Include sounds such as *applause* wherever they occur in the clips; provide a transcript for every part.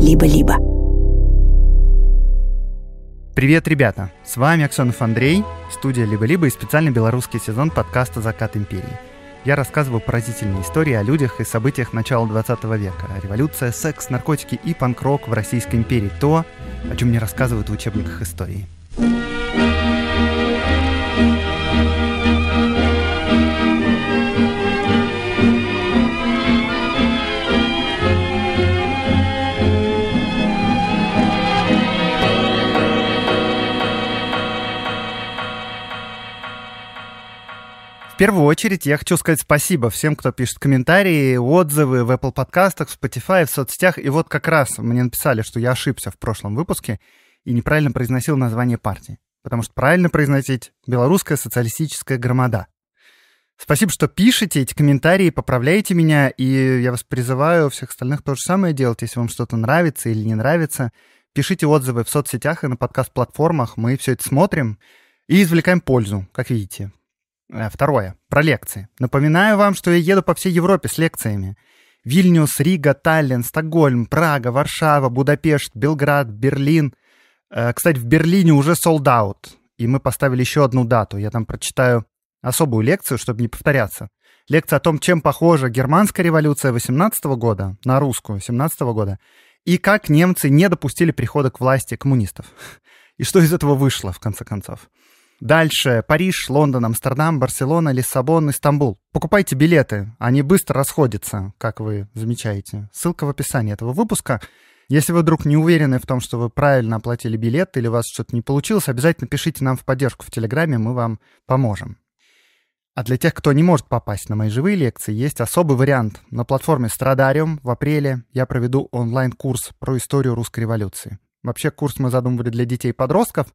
либо-либо. Привет, ребята! С вами Аксенов Андрей, студия «Либо-либо» и специальный белорусский сезон подкаста «Закат империи». Я рассказываю поразительные истории о людях и событиях начала 20 века. Революция, секс, наркотики и панк-рок в Российской империи. То, о чем не рассказывают в учебниках истории. первую очередь я хочу сказать спасибо всем, кто пишет комментарии, отзывы в Apple подкастах, в Spotify, в соцсетях. И вот как раз мне написали, что я ошибся в прошлом выпуске и неправильно произносил название партии. Потому что правильно произносить «Белорусская социалистическая громада». Спасибо, что пишете эти комментарии, поправляете меня, и я вас призываю всех остальных то же самое делать, если вам что-то нравится или не нравится. Пишите отзывы в соцсетях и на подкаст-платформах, мы все это смотрим и извлекаем пользу, как видите. Э, второе. Про лекции. Напоминаю вам, что я еду по всей Европе с лекциями. Вильнюс, Рига, Таллин, Стокгольм, Прага, Варшава, Будапешт, Белград, Берлин. Э, кстати, в Берлине уже sold out. И мы поставили еще одну дату. Я там прочитаю особую лекцию, чтобы не повторяться. Лекция о том, чем похожа германская революция 18 года на русскую 17 года и как немцы не допустили прихода к власти коммунистов. *laughs* И что из этого вышло, в конце концов. Дальше Париж, Лондон, Амстердам, Барселона, Лиссабон, Истамбул. Покупайте билеты, они быстро расходятся, как вы замечаете. Ссылка в описании этого выпуска. Если вы вдруг не уверены в том, что вы правильно оплатили билет или у вас что-то не получилось, обязательно пишите нам в поддержку в Телеграме, мы вам поможем. А для тех, кто не может попасть на мои живые лекции, есть особый вариант. На платформе Страдариум в апреле я проведу онлайн-курс про историю русской революции. Вообще курс мы задумывали для детей и подростков,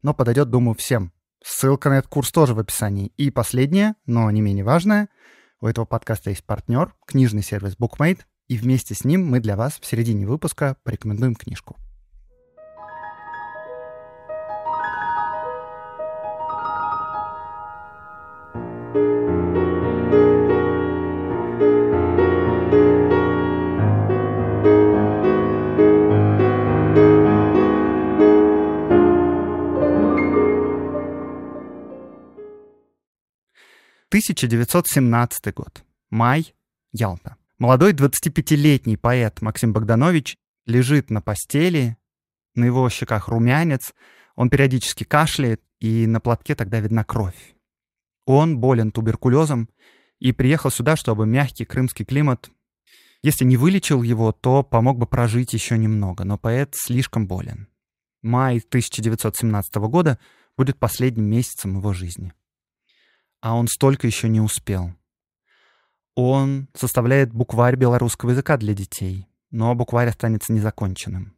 но подойдет, думаю, всем. Ссылка на этот курс тоже в описании. И последнее, но не менее важное, у этого подкаста есть партнер, книжный сервис BookMate, и вместе с ним мы для вас в середине выпуска порекомендуем книжку. 1917 год. Май. Ялта. Молодой 25-летний поэт Максим Богданович лежит на постели, на его щеках румянец, он периодически кашляет, и на платке тогда видна кровь. Он болен туберкулезом и приехал сюда, чтобы мягкий крымский климат, если не вылечил его, то помог бы прожить еще немного, но поэт слишком болен. Май 1917 года будет последним месяцем его жизни а он столько еще не успел. Он составляет букварь белорусского языка для детей, но букварь останется незаконченным.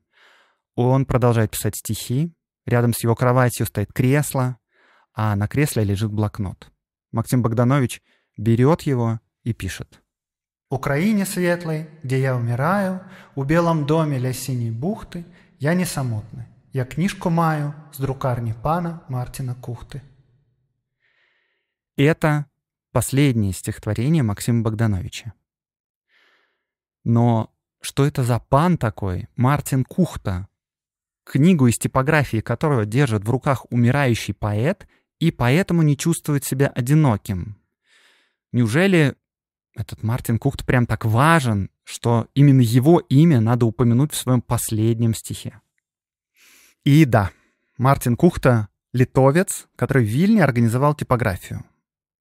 Он продолжает писать стихи, рядом с его кроватью стоит кресло, а на кресле лежит блокнот. Максим Богданович берет его и пишет. «Украине светлой, где я умираю, у белом доме для синей бухты, я не самотный. Я книжку маю с друкарни пана Мартина Кухты». Это последнее стихотворение Максима Богдановича. Но что это за пан такой, Мартин Кухта, книгу из типографии которого держит в руках умирающий поэт и поэтому не чувствует себя одиноким? Неужели этот Мартин Кухт прям так важен, что именно его имя надо упомянуть в своем последнем стихе? И да, Мартин Кухта — литовец, который в Вильне организовал типографию —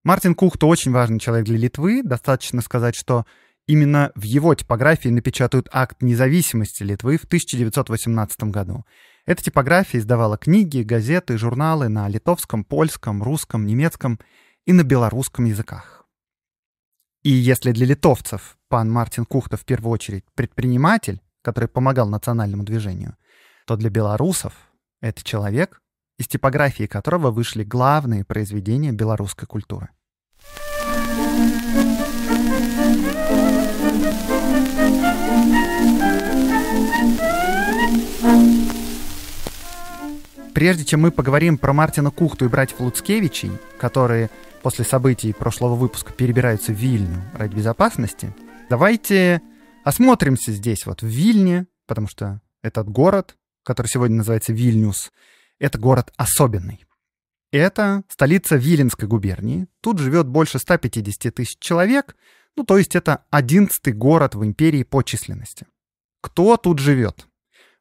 Мартин Кухта очень важный человек для Литвы. Достаточно сказать, что именно в его типографии напечатают акт независимости Литвы в 1918 году. Эта типография издавала книги, газеты, журналы на литовском, польском, русском, немецком и на белорусском языках. И если для литовцев пан Мартин Кухта в первую очередь предприниматель, который помогал национальному движению, то для белорусов это человек, из типографии которого вышли главные произведения белорусской культуры. прежде чем мы поговорим про Мартина Кухту и братьев Луцкевичей, которые после событий прошлого выпуска перебираются в Вильню ради безопасности, давайте осмотримся здесь, вот в Вильне, потому что этот город, который сегодня называется Вильнюс, это город особенный. Это столица Виленской губернии. Тут живет больше 150 тысяч человек, ну то есть это 11-й город в империи по численности. Кто тут живет?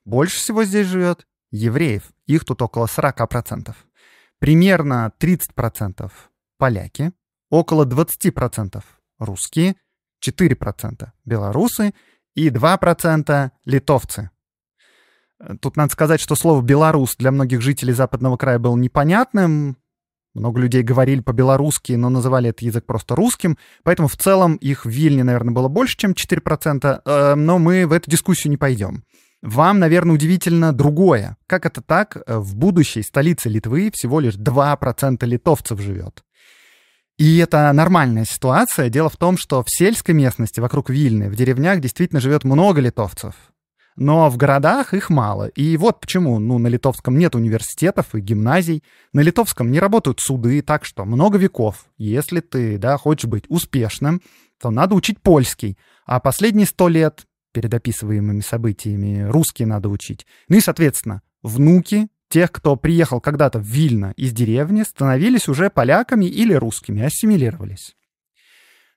Больше всего здесь живет евреев, их тут около 40%. Примерно 30% поляки, около 20% русские, 4% белорусы и 2% литовцы. Тут надо сказать, что слово «белорус» для многих жителей Западного края было непонятным. Много людей говорили по-белорусски, но называли этот язык просто русским. Поэтому в целом их в Вильне, наверное, было больше, чем 4%. Э, но мы в эту дискуссию не пойдем. Вам, наверное, удивительно другое. Как это так? Э, в будущей столице Литвы всего лишь 2% литовцев живет. И это нормальная ситуация. Дело в том, что в сельской местности вокруг Вильны, в деревнях действительно живет много литовцев. Но в городах их мало. И вот почему. Ну, на литовском нет университетов и гимназий. На литовском не работают суды, так что много веков. Если ты, да, хочешь быть успешным, то надо учить польский. А последние сто лет перед описываемыми событиями, русский надо учить. Ну и, соответственно, внуки тех, кто приехал когда-то в Вильно из деревни, становились уже поляками или русскими, ассимилировались.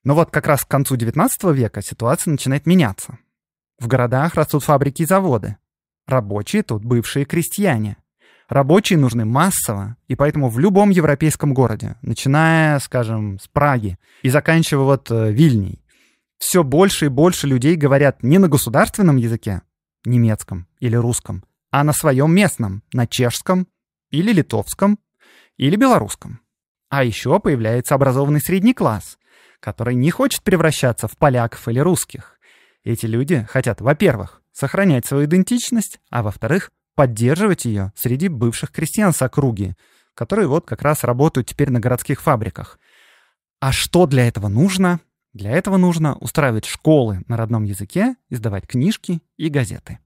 Но вот как раз к концу XIX века ситуация начинает меняться. В городах растут фабрики и заводы. Рабочие тут бывшие крестьяне. Рабочие нужны массово, и поэтому в любом европейском городе, начиная, скажем, с Праги и заканчивая вот э, Вильней, все больше и больше людей говорят не на государственном языке, немецком или русском, а на своем местном, на чешском или литовском или белорусском. А еще появляется образованный средний класс, который не хочет превращаться в поляков или русских. Эти люди хотят, во-первых, сохранять свою идентичность, а во-вторых, поддерживать ее среди бывших крестьян с округи, которые вот как раз работают теперь на городских фабриках. А что для этого нужно, для этого нужно устраивать школы на родном языке, издавать книжки и газеты.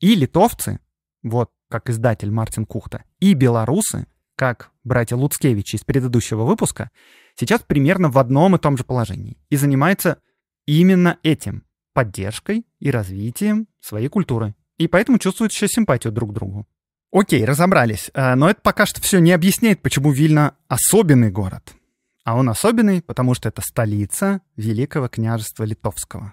И литовцы, вот как издатель Мартин Кухта, и белорусы, как братья Луцкевичи из предыдущего выпуска, сейчас примерно в одном и том же положении и занимаются именно этим — поддержкой и развитием своей культуры. И поэтому чувствуют еще симпатию друг к другу. Окей, разобрались. Э, но это пока что все не объясняет, почему Вильна особенный город. А он особенный, потому что это столица Великого княжества Литовского.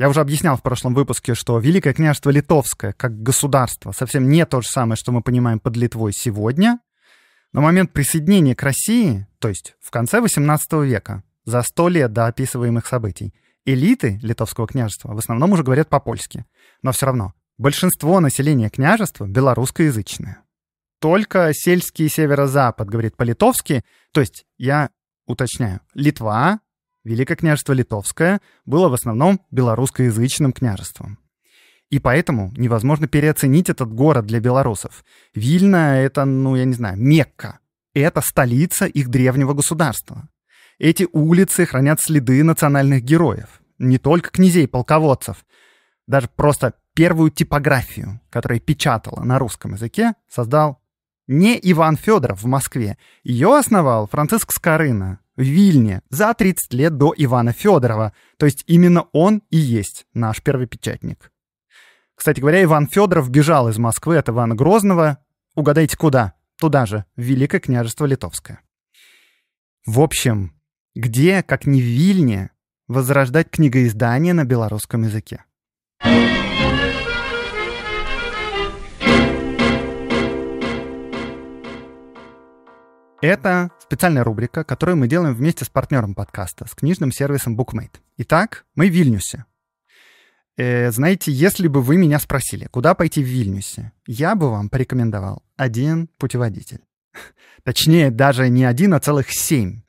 Я уже объяснял в прошлом выпуске, что Великое княжество Литовское как государство совсем не то же самое, что мы понимаем под Литвой сегодня. На момент присоединения к России, то есть в конце XVIII века, за сто лет до описываемых событий, элиты Литовского княжества в основном уже говорят по-польски. Но все равно большинство населения княжества белорусскоязычное только сельский северо-запад, говорит по-литовски. То есть, я уточняю, Литва, Великое княжество Литовское, было в основном белорусскоязычным княжеством. И поэтому невозможно переоценить этот город для белорусов. Вильна — это, ну, я не знаю, Мекка. Это столица их древнего государства. Эти улицы хранят следы национальных героев. Не только князей-полководцев. Даже просто первую типографию, которая печатала на русском языке, создал не Иван Федоров в Москве. Ее основал Франциск Скорына в Вильне за 30 лет до Ивана Федорова. То есть именно он и есть наш первый печатник. Кстати говоря, Иван Федоров бежал из Москвы от Ивана Грозного. Угадайте, куда? Туда же, в Великое княжество Литовское. В общем, где, как не в Вильне, возрождать книгоиздание на белорусском языке? thank you Это специальная рубрика, которую мы делаем вместе с партнером подкаста, с книжным сервисом BookMate. Итак, мы в Вильнюсе. Э, знаете, если бы вы меня спросили, куда пойти в Вильнюсе, я бы вам порекомендовал один путеводитель. *laughs* Точнее, даже не один, а целых семь.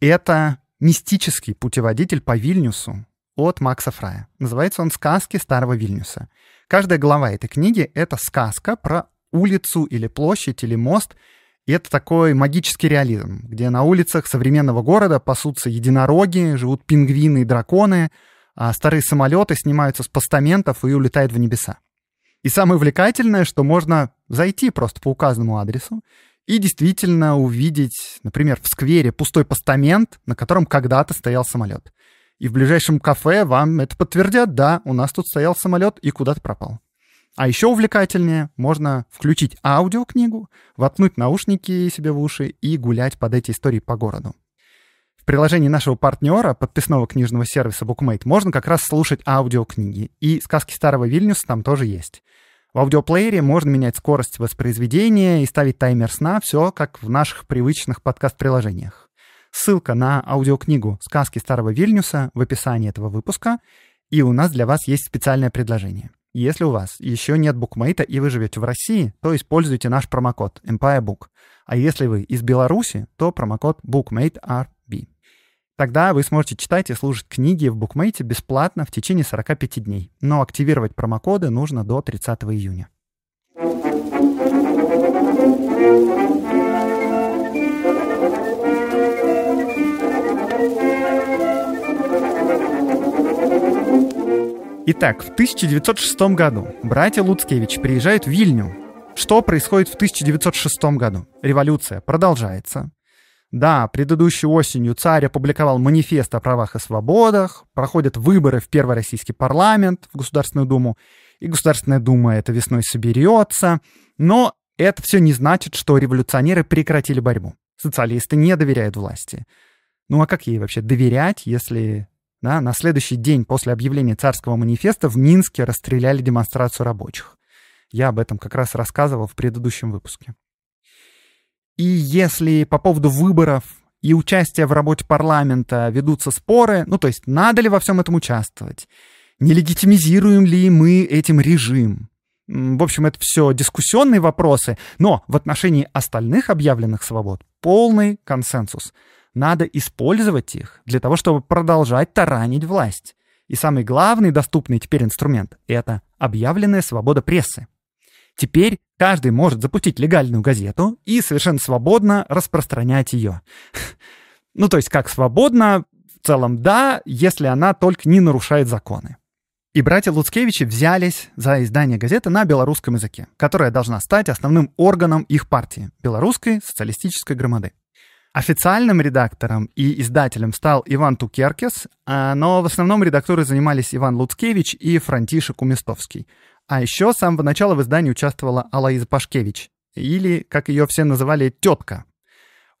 Это мистический путеводитель по Вильнюсу от Макса Фрая. Называется он «Сказки старого Вильнюса». Каждая глава этой книги — это сказка про улицу или площадь или мост — и это такой магический реализм, где на улицах современного города пасутся единороги, живут пингвины и драконы, а старые самолеты снимаются с постаментов и улетают в небеса. И самое увлекательное, что можно зайти просто по указанному адресу и действительно увидеть, например, в сквере пустой постамент, на котором когда-то стоял самолет. И в ближайшем кафе вам это подтвердят, да, у нас тут стоял самолет и куда-то пропал. А еще увлекательнее, можно включить аудиокнигу, воткнуть наушники себе в уши и гулять под эти истории по городу. В приложении нашего партнера, подписного книжного сервиса BookMate, можно как раз слушать аудиокниги. И «Сказки старого Вильнюса» там тоже есть. В аудиоплеере можно менять скорость воспроизведения и ставить таймер сна, все как в наших привычных подкаст-приложениях. Ссылка на аудиокнигу «Сказки старого Вильнюса» в описании этого выпуска, и у нас для вас есть специальное предложение – если у вас еще нет букмейта и вы живете в России, то используйте наш промокод EmpireBook. А если вы из Беларуси, то промокод BookmateRB. Тогда вы сможете читать и слушать книги в букмейте бесплатно в течение 45 дней. Но активировать промокоды нужно до 30 июня. Итак, в 1906 году братья Луцкевич приезжают в Вильню. Что происходит в 1906 году? Революция продолжается. Да, предыдущей осенью царь опубликовал манифест о правах и свободах, проходят выборы в Первый российский парламент, в Государственную Думу, и Государственная Дума это весной соберется, но это все не значит, что революционеры прекратили борьбу. Социалисты не доверяют власти. Ну а как ей вообще доверять, если да, на следующий день после объявления царского манифеста в Минске расстреляли демонстрацию рабочих. Я об этом как раз рассказывал в предыдущем выпуске. И если по поводу выборов и участия в работе парламента ведутся споры, ну то есть надо ли во всем этом участвовать, не легитимизируем ли мы этим режим, в общем, это все дискуссионные вопросы, но в отношении остальных объявленных свобод полный консенсус. Надо использовать их для того, чтобы продолжать таранить власть. И самый главный доступный теперь инструмент – это объявленная свобода прессы. Теперь каждый может запустить легальную газету и совершенно свободно распространять ее. *laughs* Ну, то есть как свободно, в целом да, если она только не нарушает законы. И братья Луцкевичи взялись за издание газеты на белорусском языке, которая должна стать основным органом их партии – Белорусской социалистической громады. Официальным редактором и издателем стал Иван Тукеркес, а, но в основном редакторы занимались Иван Луцкевич и Франтишек Уместовский. А еще с самого начала в издании участвовала Алаиза Пашкевич, или, как ее все называли, тетка.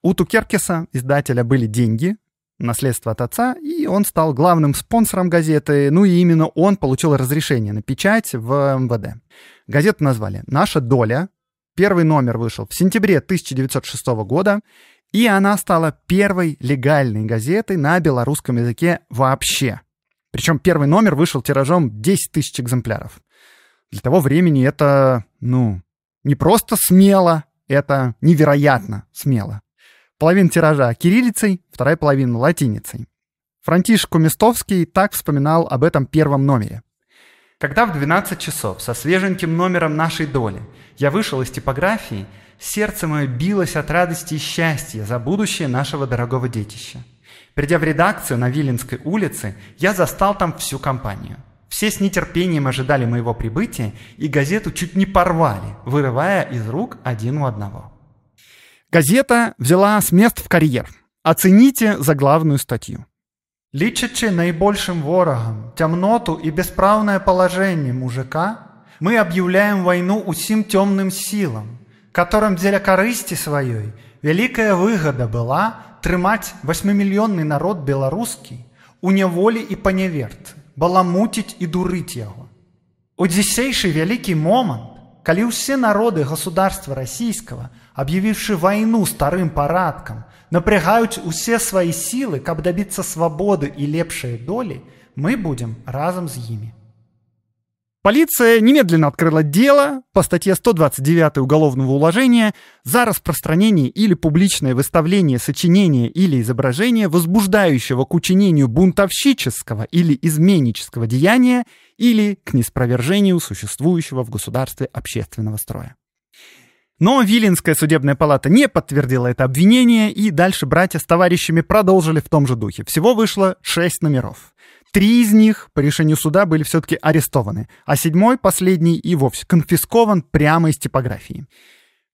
У Тукеркеса, издателя, были деньги, наследство от отца, и он стал главным спонсором газеты, ну и именно он получил разрешение на печать в МВД. Газету назвали «Наша доля», Первый номер вышел в сентябре 1906 года, и она стала первой легальной газетой на белорусском языке вообще. Причем первый номер вышел тиражом 10 тысяч экземпляров. Для того времени это, ну, не просто смело, это невероятно смело. Половина тиража кириллицей, вторая половина латиницей. Франтишко Местовский так вспоминал об этом первом номере. Когда в 12 часов со свеженьким номером нашей доли я вышел из типографии, сердце мое билось от радости и счастья за будущее нашего дорогого детища. Придя в редакцию на Виленской улице, я застал там всю компанию. Все с нетерпением ожидали моего прибытия и газету чуть не порвали, вырывая из рук один у одного. Газета взяла с мест в карьер. Оцените заглавную статью. Лічачы найбольшым ворагам, цямноту і бяспраўнае палажэнне мужика, мы аб'яўляем вайну ўсім цёмным сілам, которым дзеля карысці сваёй вялікая выгада была трымаць восьмімільённы народ беларускі у няволі і паняверт, баламуціць і дурыць яго. У дзісейшы вялікі момант, калі ўсе народы государства расійскага, объявивши войну старым парадкам, напрягают все свои силы, каб добиться свободы и лепшей доли, мы будем разом с ними. Полиция немедленно открыла дело по статье 129 Уголовного уложения за распространение или публичное выставление сочинения или изображения, возбуждающего к учинению бунтовщического или изменнического деяния или к неспровержению существующего в государстве общественного строя. Но Виленская судебная палата не подтвердила это обвинение, и дальше братья с товарищами продолжили в том же духе. Всего вышло шесть номеров. Три из них по решению суда были все-таки арестованы, а седьмой, последний, и вовсе конфискован прямо из типографии.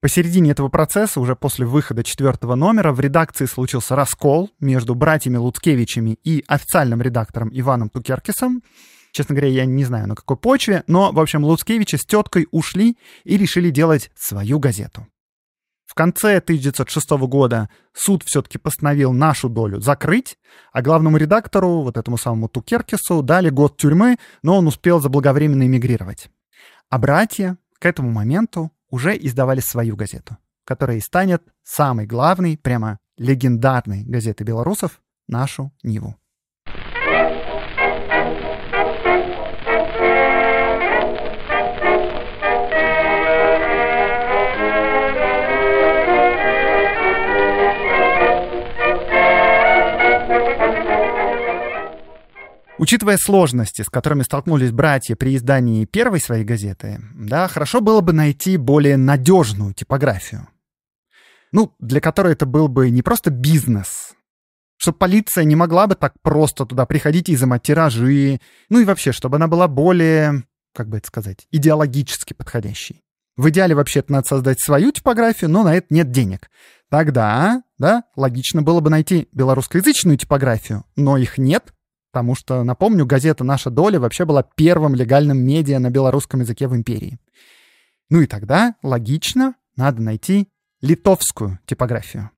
Посередине этого процесса, уже после выхода четвертого номера, в редакции случился раскол между братьями Луцкевичами и официальным редактором Иваном Тукеркисом. Честно говоря, я не знаю, на какой почве, но, в общем, Луцкевичи с теткой ушли и решили делать свою газету. В конце 1906 года суд все-таки постановил нашу долю закрыть, а главному редактору, вот этому самому Тукеркису, дали год тюрьмы, но он успел заблаговременно эмигрировать. А братья к этому моменту уже издавали свою газету, которая и станет самой главной, прямо легендарной газетой белорусов «Нашу Ниву». Учитывая сложности, с которыми столкнулись братья при издании первой своей газеты, да, хорошо было бы найти более надежную типографию. Ну, для которой это был бы не просто бизнес, чтобы полиция не могла бы так просто туда приходить и изымать тиражи, ну и вообще, чтобы она была более, как бы это сказать, идеологически подходящей. В идеале вообще-то надо создать свою типографию, но на это нет денег. Тогда, да, логично было бы найти белорусскоязычную типографию, но их нет, Потому что, напомню, газета «Наша доля» вообще была первым легальным медиа на белорусском языке в империи. Ну и тогда, логично, надо найти литовскую типографию.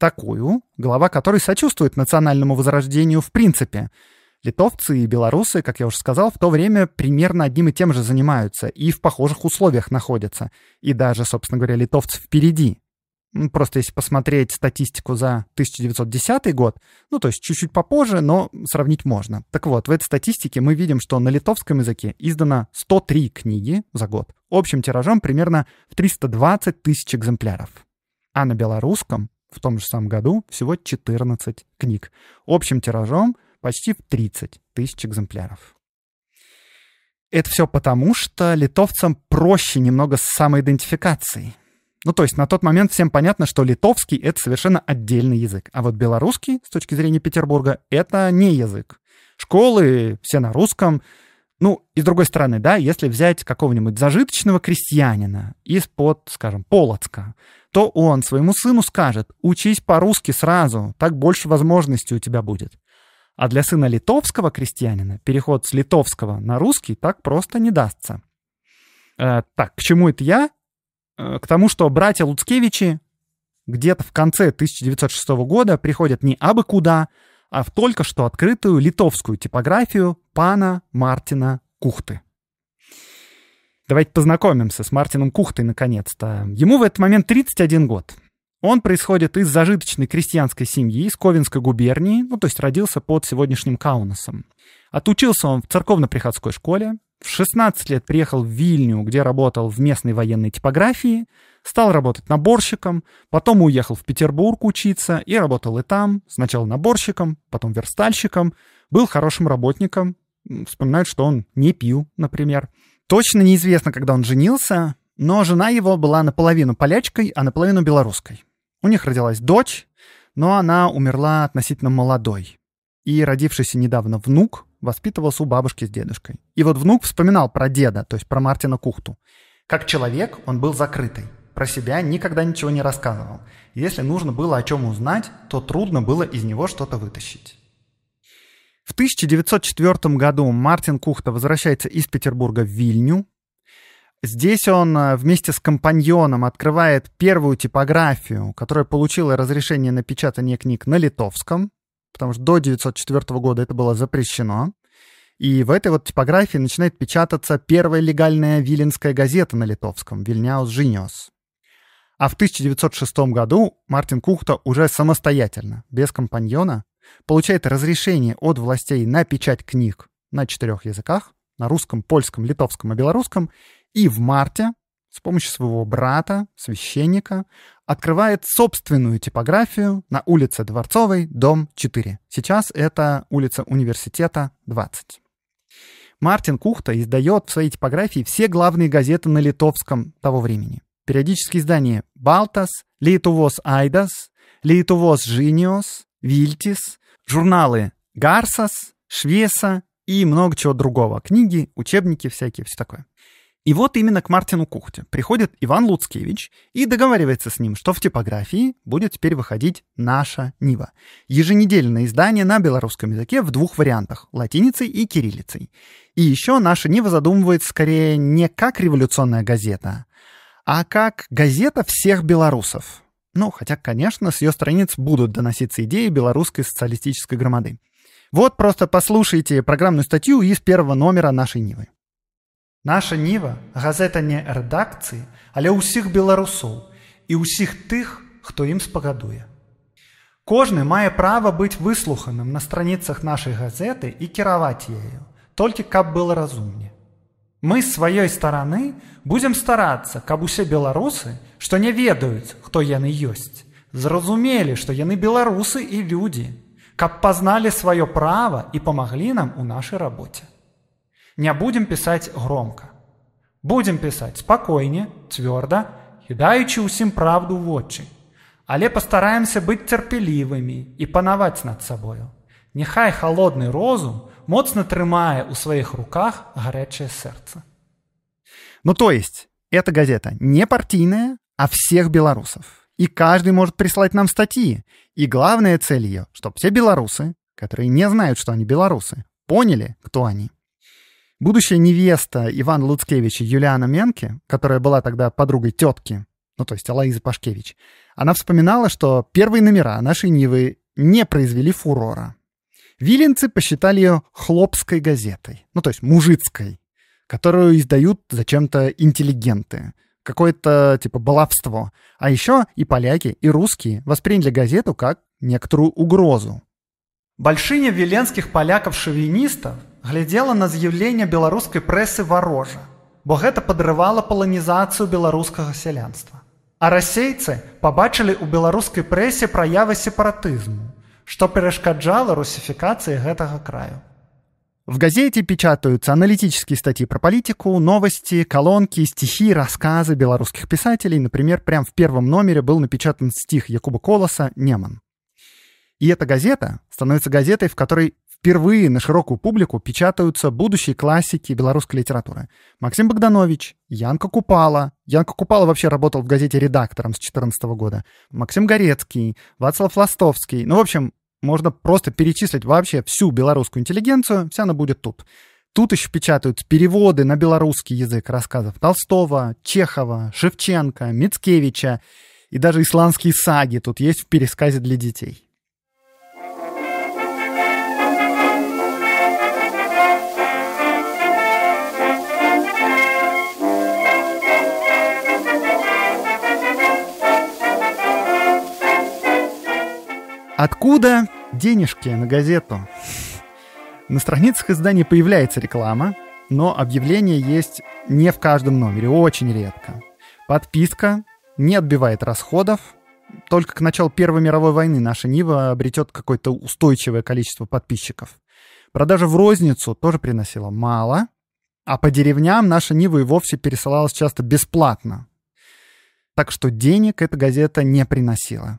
Такую, глава которой сочувствует национальному возрождению в принципе. Литовцы и белорусы, как я уже сказал, в то время примерно одним и тем же занимаются и в похожих условиях находятся. И даже, собственно говоря, литовцы впереди. Просто если посмотреть статистику за 1910 год, ну то есть чуть-чуть попозже, но сравнить можно. Так вот, в этой статистике мы видим, что на литовском языке издано 103 книги за год, общим тиражом примерно в 320 тысяч экземпляров. А на белорусском в том же самом году всего 14 книг, общим тиражом почти в 30 тысяч экземпляров. Это все потому, что литовцам проще немного с самоидентификацией. Ну, то есть на тот момент всем понятно, что литовский — это совершенно отдельный язык, а вот белорусский, с точки зрения Петербурга, это не язык. Школы все на русском. Ну, и с другой стороны, да, если взять какого-нибудь зажиточного крестьянина из-под, скажем, Полоцка, то он своему сыну скажет «учись по-русски сразу, так больше возможностей у тебя будет». А для сына литовского крестьянина переход с литовского на русский так просто не дастся. Э, так, к чему это я? Э, к тому, что братья Луцкевичи где-то в конце 1906 года приходят не абы куда, а в только что открытую литовскую типографию пана Мартина Кухты. Давайте познакомимся с Мартином Кухтой наконец-то. Ему в этот момент 31 год. Он происходит из зажиточной крестьянской семьи из Ковенской губернии, ну то есть родился под сегодняшним Каунасом. Отучился он в церковно-приходской школе, в 16 лет приехал в Вильню, где работал в местной военной типографии, стал работать наборщиком, потом уехал в Петербург учиться и работал и там, сначала наборщиком, потом верстальщиком, был хорошим работником, вспоминают, что он не пил, например. Точно неизвестно, когда он женился, но жена его была наполовину полячкой, а наполовину белорусской. У них родилась дочь, но она умерла относительно молодой и родившийся недавно внук воспитывался у бабушки с дедушкой. И вот внук вспоминал про деда, то есть про Мартина Кухту. Как человек он был закрытый, про себя никогда ничего не рассказывал. Если нужно было о чем узнать, то трудно было из него что-то вытащить. В 1904 году Мартин Кухта возвращается из Петербурга в Вильню. Здесь он э, вместе с компаньоном открывает первую типографию, которая получила разрешение на печатание книг на литовском, потому что до 1904 года это было запрещено. И в этой вот типографии начинает печататься первая легальная виленская газета на литовском «Вильняус Жиниос». А в 1906 году Мартин Кухта уже самостоятельно, без компаньона, получает разрешение от властей на печать книг на четырех языках, на русском, польском, литовском и белорусском, и в марте с помощью своего брата, священника, открывает собственную типографию на улице Дворцовой, дом 4. Сейчас это улица Университета 20. Мартин Кухта издает в своей типографии все главные газеты на литовском того времени. Периодические издания «Балтас», «Литувос Айдас», «Литувос Жиниос», «Вильтис», журналы «Гарсас», «Швеса» и много чего другого. Книги, учебники всякие, все такое. И вот именно к Мартину Кухте приходит Иван Луцкевич и договаривается с ним, что в типографии будет теперь выходить «Наша Нива». Еженедельное издание на белорусском языке в двух вариантах – латиницей и кириллицей. И еще «Наша Нива» задумывает скорее не как революционная газета, а как газета всех белорусов. Ну, хотя, конечно, с ее страниц будут доноситься идеи белорусской социалистической громады. Вот просто послушайте программную статью из первого номера нашей Нивы. Наша ніва газета не рэдакцыі, але ўсіх беларусоў і ўсіх тых, хто ім спагадуе. Кожны мае права быць выслуханым на страніцах нашай газеты і кіраваць яе, толькі каб было разумне. Мы з сваёй стараны будзем старацца, каб усе беларусы, што не ведаюць, хто яны ёсць, зразумелі, што яны беларусы і людзі, каб пазналі сваё права і памаглі нам у нашай рабоце. Не будем писать громко. Будем писать спокойнее, твердо, кидаючи усім правду в очі. Але постараемся быть терпеливыми и панувати над собою. Нехай холодный розум моцно тримає у своих руках горячее сердце. Ну то есть, эта газета не партийная, а всех белорусов. И каждый может прислать нам статьи. И главная цель ее, чтобы все белорусы, которые не знают, что они белорусы, поняли, кто они. Будущая невеста Ивана Луцкевича Юлиана Менке, которая была тогда подругой тетки, ну то есть Алаизы Пашкевич, она вспоминала, что первые номера нашей Нивы не произвели фурора. Виленцы посчитали ее хлопской газетой, ну то есть мужицкой, которую издают зачем-то интеллигенты. Какое-то типа баловство. А еще и поляки, и русские восприняли газету как некоторую угрозу. Большиня веленских поляков-шовинистов глядзела на з'яўленне беларускай прэсы варожа, бо гэта падрывала паланізацыю беларускага сялянства. А расейцы пабачылі ў беларускай прэсе праявы сепаратызму, што перашкаджала русифікацыі гэтага краю. В газете печатаются аналитические статьи про политику, новости, колонки, стихи, рассказы белорусских писателей. Например, прямо в первом номере был напечатан стих Якуба Колоса «Неман». И эта газета становится газетой, в которой впервые на широкую публику печатаются будущие классики белорусской литературы. Максим Богданович, Янка Купала. Янка Купала вообще работал в газете редактором с 2014 года. Максим Горецкий, Вацлав Ластовский. Ну, в общем, можно просто перечислить вообще всю белорусскую интеллигенцию, вся она будет тут. Тут еще печатают переводы на белорусский язык рассказов Толстого, Чехова, Шевченко, Мицкевича и даже исландские саги тут есть в пересказе для детей. Откуда денежки на газету? На страницах издания появляется реклама, но объявление есть не в каждом номере, очень редко. Подписка не отбивает расходов, только к началу Первой мировой войны наша Нива обретет какое-то устойчивое количество подписчиков. Продажа в розницу тоже приносила мало, а по деревням наша Нива и вовсе пересылалась часто бесплатно. Так что денег эта газета не приносила.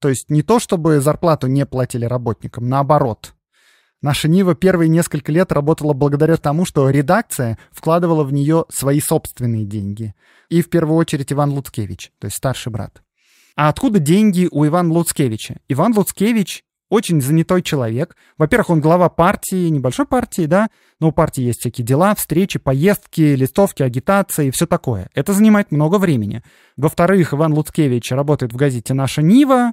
То есть не то, чтобы зарплату не платили работникам, наоборот. Наша Нива первые несколько лет работала благодаря тому, что редакция вкладывала в нее свои собственные деньги. И в первую очередь Иван Луцкевич, то есть старший брат. А откуда деньги у Ивана Луцкевича? Иван Луцкевич очень занятой человек. Во-первых, он глава партии, небольшой партии, да, но у партии есть всякие дела, встречи, поездки, листовки, агитация и все такое. Это занимает много времени. Во-вторых, Иван Луцкевич работает в газете «Наша Нива»,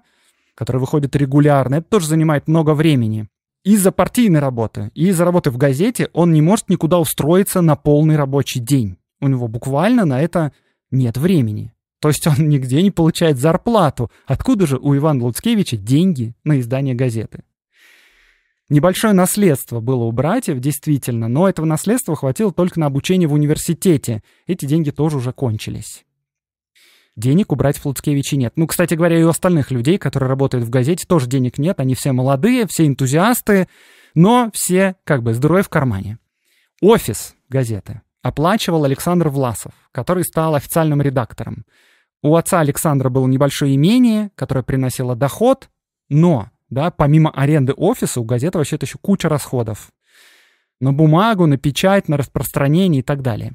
которые выходят регулярно. Это тоже занимает много времени. Из-за партийной работы и из-за работы в газете он не может никуда устроиться на полный рабочий день. У него буквально на это нет времени. То есть он *laughs* нигде не получает зарплату. Откуда же у Ивана Луцкевича деньги на издание газеты? Небольшое наследство было у братьев, действительно, но этого наследства хватило только на обучение в университете. Эти деньги тоже уже кончились денег убрать Флуцкевича нет. Ну, кстати говоря, и у остальных людей, которые работают в газете, тоже денег нет. Они все молодые, все энтузиасты, но все как бы с дырой в кармане. Офис газеты оплачивал Александр Власов, который стал официальным редактором. У отца Александра было небольшое имение, которое приносило доход, но, да, помимо аренды офиса, у газеты вообще-то еще куча расходов. На бумагу, на печать, на распространение и так далее.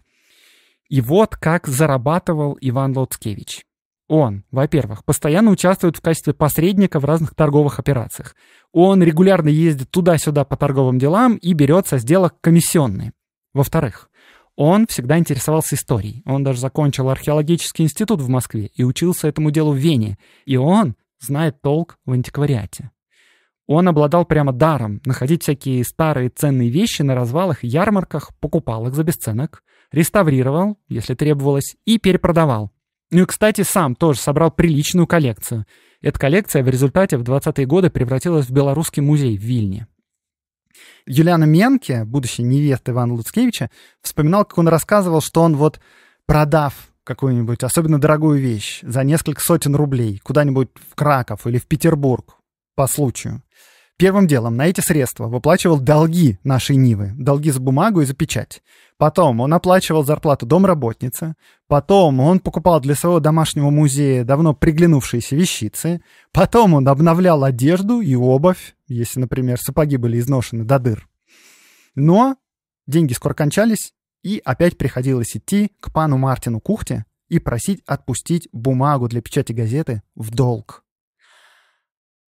И вот как зарабатывал Иван Лоцкевич. Он, во-первых, постоянно участвует в качестве посредника в разных торговых операциях. Он регулярно ездит туда-сюда по торговым делам и берет со сделок комиссионные. Во-вторых, он всегда интересовался историей. Он даже закончил археологический институт в Москве и учился этому делу в Вене. И он знает толк в антиквариате. Он обладал прямо даром находить всякие старые ценные вещи на развалах, ярмарках, покупал их за бесценок – реставрировал, если требовалось, и перепродавал. Ну и, кстати, сам тоже собрал приличную коллекцию. Эта коллекция в результате в 20-е годы превратилась в Белорусский музей в Вильне. Юлиана Менке, будущая невеста Ивана Луцкевича, вспоминал, как он рассказывал, что он вот продав какую-нибудь особенно дорогую вещь за несколько сотен рублей куда-нибудь в Краков или в Петербург по случаю. Первым делом на эти средства выплачивал долги нашей Нивы, долги за бумагу и за печать. Потом он оплачивал зарплату домработницы. Потом он покупал для своего домашнего музея давно приглянувшиеся вещицы. Потом он обновлял одежду и обувь, если, например, сапоги были изношены до дыр. Но деньги скоро кончались, и опять приходилось идти к пану Мартину Кухте и просить отпустить бумагу для печати газеты в долг.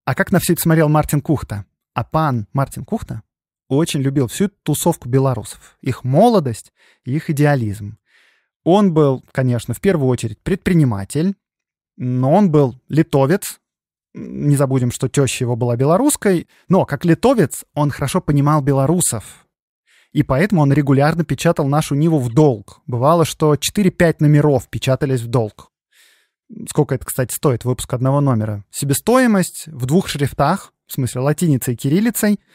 А как на все это смотрел Мартин Кухта? А пан Мартин Кухта очень любил всю эту тусовку белорусов, их молодость их идеализм. Он был, конечно, в первую очередь предприниматель, но он был литовец. Не забудем, что теща его была белорусской, но как литовец он хорошо понимал белорусов. И поэтому он регулярно печатал нашу Ниву в долг. Бывало, что 4-5 номеров печатались в долг. Сколько это, кстати, стоит выпуск одного номера? Себестоимость в двух шрифтах, в смысле латиницей и кириллицей –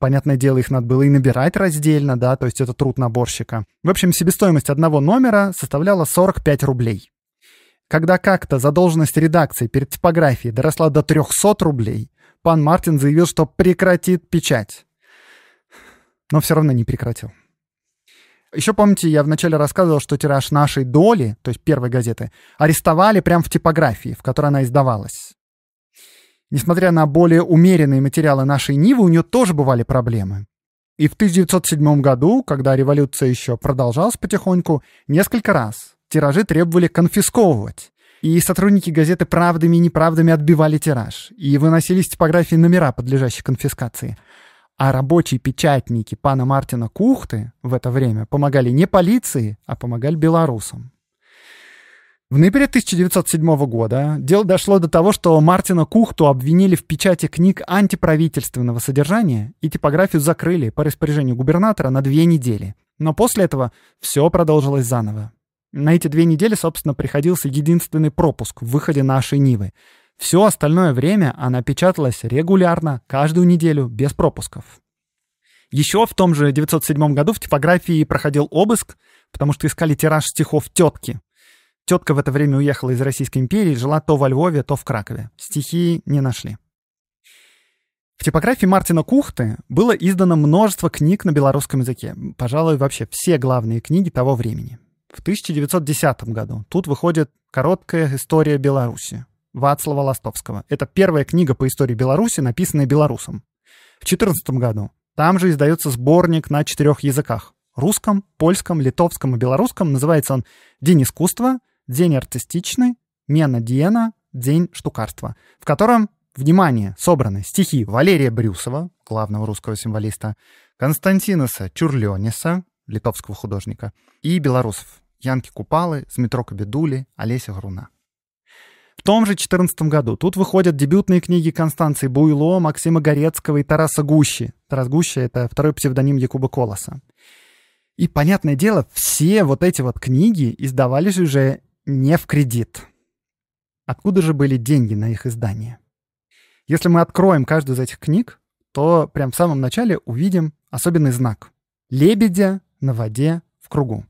Понятное дело, их надо было и набирать раздельно, да, то есть это труд наборщика. В общем, себестоимость одного номера составляла 45 рублей. Когда как-то задолженность редакции перед типографией доросла до 300 рублей, пан Мартин заявил, что прекратит печать. Но все равно не прекратил. Еще помните, я вначале рассказывал, что тираж нашей доли, то есть первой газеты, арестовали прямо в типографии, в которой она издавалась. Несмотря на более умеренные материалы нашей Нивы, у нее тоже бывали проблемы. И в 1907 году, когда революция еще продолжалась потихоньку, несколько раз тиражи требовали конфисковывать. И сотрудники газеты правдами и неправдами отбивали тираж, и выносились типографии номера, подлежащие конфискации. А рабочие печатники пана Мартина Кухты в это время помогали не полиции, а помогали белорусам. В ноябре 1907 года дело дошло до того, что Мартина Кухту обвинили в печати книг антиправительственного содержания и типографию закрыли по распоряжению губернатора на две недели. Но после этого все продолжилось заново. На эти две недели, собственно, приходился единственный пропуск в выходе нашей Нивы. Все остальное время она печаталась регулярно, каждую неделю, без пропусков. Еще в том же 1907 году в типографии проходил обыск, потому что искали тираж стихов «Тетки», Тетка в это время уехала из Российской империи, жила то во Львове, то в Кракове. Стихи не нашли. В типографии Мартина Кухты было издано множество книг на белорусском языке. Пожалуй, вообще все главные книги того времени. В 1910 году тут выходит короткая история Беларуси Вацлава Ластовского. Это первая книга по истории Беларуси, написанная белорусом. В 2014 году там же издается сборник на четырех языках. Русском, польском, литовском и белорусском. Называется он «День искусства», День артистичный, Мена Диена, День штукарства, в котором, внимание, собраны стихи Валерия Брюсова, главного русского символиста, Константинаса Чурлениса, литовского художника, и белорусов Янки Купалы, Змитро Кобедули, Олеся Груна. В том же 14 году тут выходят дебютные книги Констанции Буйло, Максима Горецкого и Тараса Гущи. Тарас Гущи это второй псевдоним Якуба Колоса. И, понятное дело, все вот эти вот книги издавались уже не в кредит. Откуда же были деньги на их издание? Если мы откроем каждую из этих книг, то прямо в самом начале увидим особенный знак. Лебедя на воде в кругу.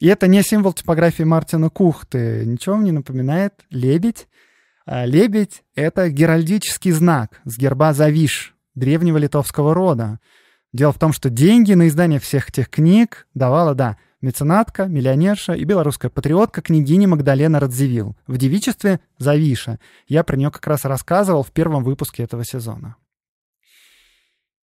И это не символ типографии Мартина Кухты. Ничего не напоминает лебедь. А лебедь — это геральдический знак с герба Завиш, древнего литовского рода. Дело в том, что деньги на издание всех этих книг давала, да, меценатка, миллионерша и белорусская патриотка княгиня Магдалена Радзивилл, в девичестве Завиша. Я про нее как раз рассказывал в первом выпуске этого сезона.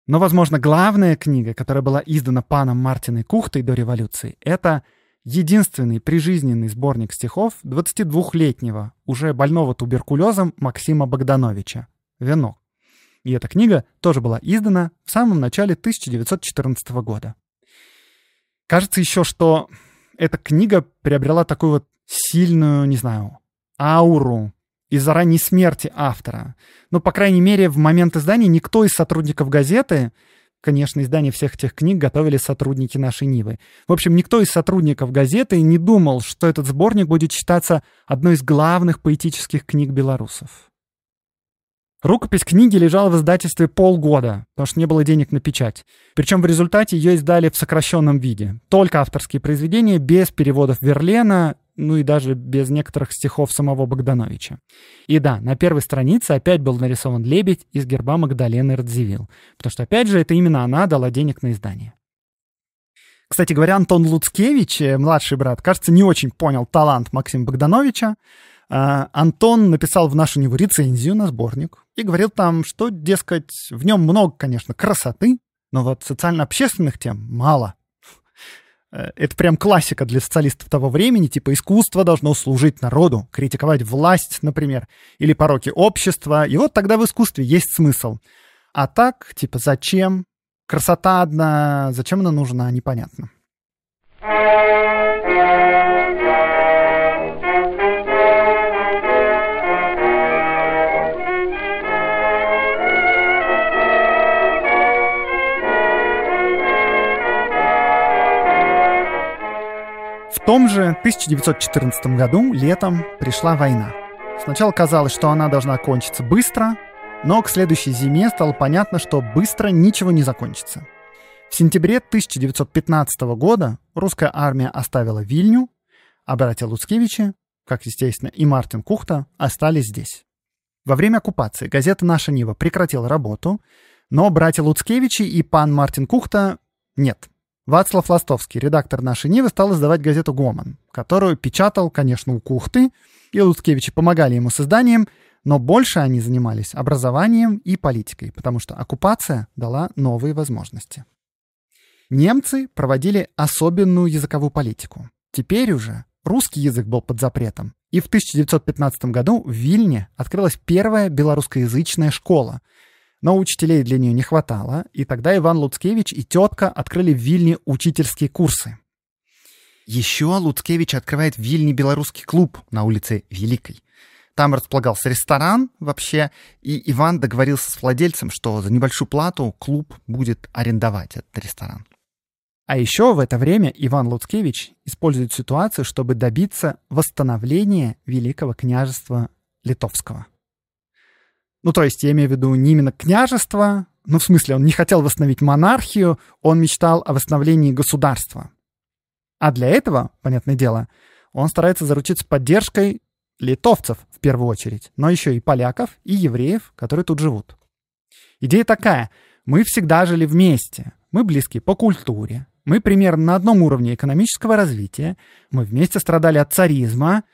Но, возможно, главная книга, которая была издана паном Мартиной Кухтой до революции, это единственный прижизненный сборник стихов 22-летнего, уже больного туберкулезом Максима Богдановича «Венок». И эта книга тоже была издана в самом начале 1914 года. Кажется еще, что эта книга приобрела такую вот сильную, не знаю, ауру из-за ранней смерти автора. Но, ну, по крайней мере, в момент издания никто из сотрудников газеты, конечно, издание всех этих книг готовили сотрудники нашей Нивы. В общем, никто из сотрудников газеты не думал, что этот сборник будет считаться одной из главных поэтических книг белорусов. Рукопись книги лежала в издательстве полгода, потому что не было денег на печать. Причем в результате ее издали в сокращенном виде. Только авторские произведения, без переводов Верлена, ну и даже без некоторых стихов самого Богдановича. И да, на первой странице опять был нарисован лебедь из герба Магдалены Радзивилл, потому что, опять же, это именно она дала денег на издание. Кстати говоря, Антон Луцкевич, э, младший брат, кажется, не очень понял талант Максима Богдановича, а, Антон написал в нашу него рецензию на сборник и говорил там, что, дескать, в нем много, конечно, красоты, но вот социально-общественных тем мало. Э, это прям классика для социалистов того времени, типа искусство должно служить народу, критиковать власть, например, или пороки общества, и вот тогда в искусстве есть смысл. А так, типа, зачем? Красота одна, зачем она нужна, непонятно. В том же 1914 году летом пришла война. Сначала казалось, что она должна кончиться быстро, но к следующей зиме стало понятно, что быстро ничего не закончится. В сентябре 1915 года русская армия оставила Вильню, а братья Луцкевичи, как, естественно, и Мартин Кухта, остались здесь. Во время оккупации газета «Наша Нива» прекратила работу, но братья Луцкевичи и пан Мартин Кухта нет – Вацлав Ластовский, редактор нашей Нивы, стал издавать газету «Гомон», которую печатал, конечно, у Кухты, и Луцкевичи помогали ему с изданием, но больше они занимались образованием и политикой, потому что оккупация дала новые возможности. Немцы проводили особенную языковую политику. Теперь уже русский язык был под запретом. И в 1915 году в Вильне открылась первая белорусскоязычная школа – но учителей для нее не хватало, и тогда Иван Луцкевич и тетка открыли в Вильне учительские курсы. Еще Луцкевич открывает в Вильне белорусский клуб на улице Великой. Там располагался ресторан вообще, и Иван договорился с владельцем, что за небольшую плату клуб будет арендовать этот ресторан. А еще в это время Иван Луцкевич использует ситуацию, чтобы добиться восстановления Великого княжества Литовского. Ну, то есть я имею в виду не именно княжество, ну, в смысле, он не хотел восстановить монархию, он мечтал о восстановлении государства. А для этого, понятное дело, он старается заручиться поддержкой литовцев в первую очередь, но еще и поляков и евреев, которые тут живут. Идея такая. Мы всегда жили вместе. Мы близки по культуре. Мы примерно на одном уровне экономического развития. Мы вместе страдали от царизма,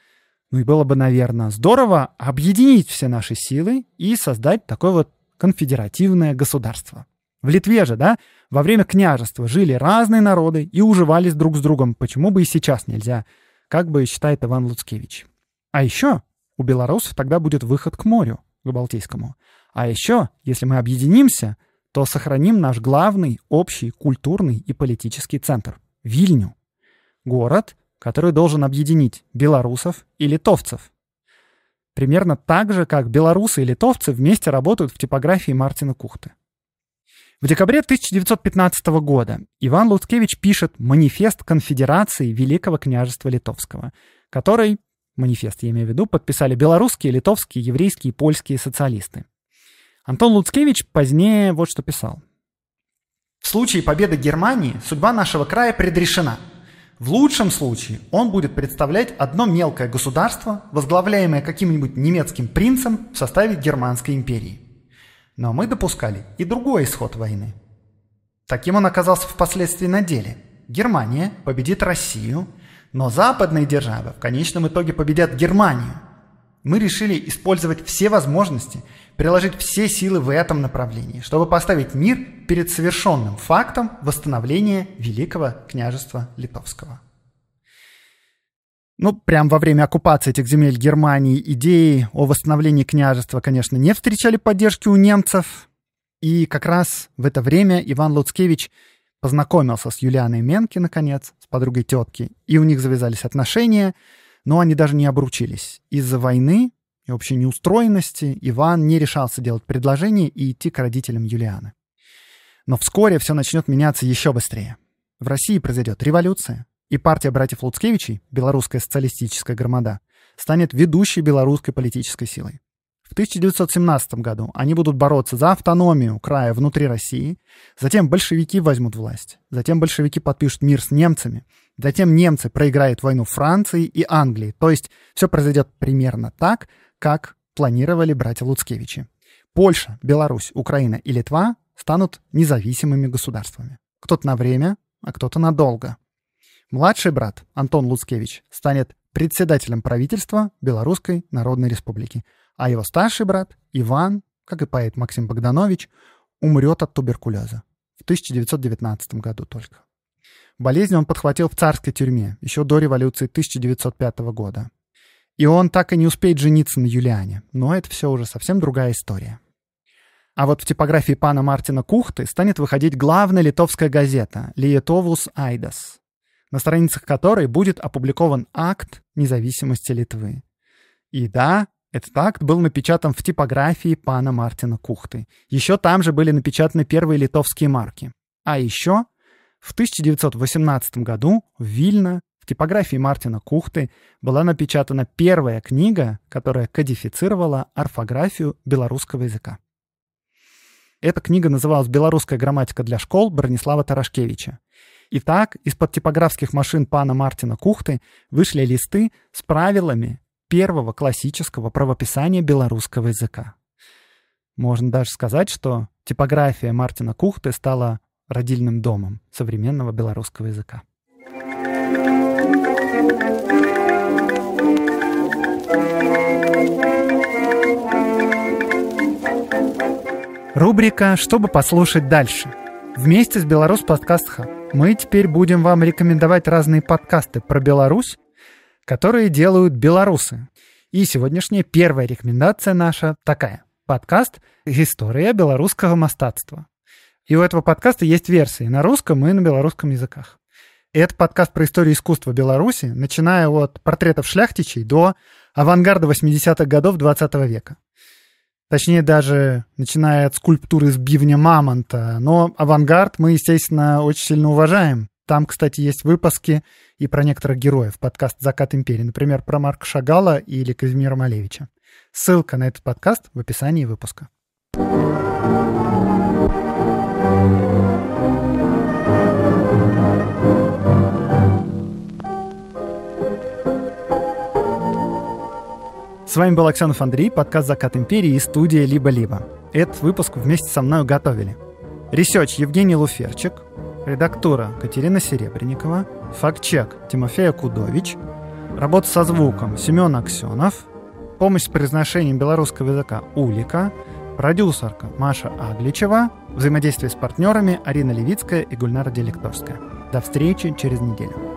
ну и было бы, наверное, здорово объединить все наши силы и создать такое вот конфедеративное государство. В Литве же, да, во время княжества жили разные народы и уживались друг с другом, почему бы и сейчас нельзя, как бы считает Иван Луцкевич. А еще у белорусов тогда будет выход к морю, к Балтийскому. А еще, если мы объединимся, то сохраним наш главный общий культурный и политический центр — Вильню. Город, который должен объединить белорусов и литовцев. Примерно так же, как белорусы и литовцы вместе работают в типографии Мартина Кухты. В декабре 1915 года Иван Луцкевич пишет манифест конфедерации Великого княжества Литовского, который, манифест я имею в виду, подписали белорусские, литовские, еврейские и польские социалисты. Антон Луцкевич позднее вот что писал. В случае победы Германии судьба нашего края предрешена – в лучшем случае он будет представлять одно мелкое государство, возглавляемое каким-нибудь немецким принцем в составе Германской империи. Но мы допускали и другой исход войны. Таким он оказался впоследствии на деле. Германия победит Россию, но западные державы в конечном итоге победят Германию. Мы решили использовать все возможности – приложить все силы в этом направлении, чтобы поставить мир перед совершенным фактом восстановления Великого княжества Литовского. Ну, прям во время оккупации этих земель Германии идеи о восстановлении княжества, конечно, не встречали поддержки у немцев. И как раз в это время Иван Луцкевич познакомился с Юлианой Менки, наконец, с подругой тетки, и у них завязались отношения, но они даже не обручились. Из-за войны и общей неустроенности Иван не решался делать предложение и идти к родителям Юлианы. Но вскоре все начнет меняться еще быстрее. В России произойдет революция, и партия братьев Луцкевичей, белорусская социалистическая громада, станет ведущей белорусской политической силой. В 1917 году они будут бороться за автономию края внутри России, затем большевики возьмут власть, затем большевики подпишут мир с немцами, Затем немцы проиграют войну Франции и Англии. То есть все произойдет примерно так, как планировали братья Луцкевичи. Польша, Беларусь, Украина и Литва станут независимыми государствами. Кто-то на время, а кто-то надолго. Младший брат, Антон Луцкевич, станет председателем правительства Белорусской Народной Республики, а его старший брат, Иван, как и поэт Максим Богданович, умрет от туберкулеза в 1919 году только. Болезнь он подхватил в царской тюрьме еще до революции 1905 года. И он так и не успеет жениться на Юлиане, но это все уже совсем другая история. А вот в типографии пана Мартина Кухты станет выходить главная литовская газета «Лиетовус Айдас», на страницах которой будет опубликован акт независимости Литвы. И да, этот акт был напечатан в типографии пана Мартина Кухты. Еще там же были напечатаны первые литовские марки. А еще в 1918 году в Вильно в типографии Мартина Кухты была напечатана первая книга, которая кодифицировала орфографию белорусского языка. Эта книга называлась «Белорусская грамматика для школ» Бронислава Тарашкевича. Итак, из-под типографских машин пана Мартина Кухты вышли листы с правилами первого классического правописания белорусского языка. Можно даже сказать, что типография Мартина Кухты стала родильным домом современного белорусского языка. Рубрика «Чтобы послушать дальше». Вместе с Беларусь Подкаст Хаб мы теперь будем вам рекомендовать разные подкасты про Беларусь, которые делают белорусы. И сегодняшняя первая рекомендация наша такая. Подкаст «История белорусского мастацтва». И у этого подкаста есть версии на русском и на белорусском языках. И это подкаст про историю искусства Беларуси, начиная от портретов шляхтичей до авангарда 80-х годов 20 века. Точнее, даже начиная от скульптуры из бивня мамонта. Но авангард мы, естественно, очень сильно уважаем. Там, кстати, есть выпуски и про некоторых героев. Подкаст «Закат империи». Например, про Марка Шагала или Казимира Малевича. Ссылка на этот подкаст в описании выпуска. С вами был Аксенов Андрей, подкаст «Закат империи» и студия «Либо-либо». Этот выпуск вместе со мной готовили. Ресерч Евгений Луферчик, редактура Катерина Серебренникова, фактчек Тимофея Кудович, работа со звуком Семен Аксенов, помощь с произношением белорусского языка Улика, продюсерка Маша Агличева, взаимодействие с партнерами Арина Левицкая и Гульнара Делекторская. До встречи через неделю.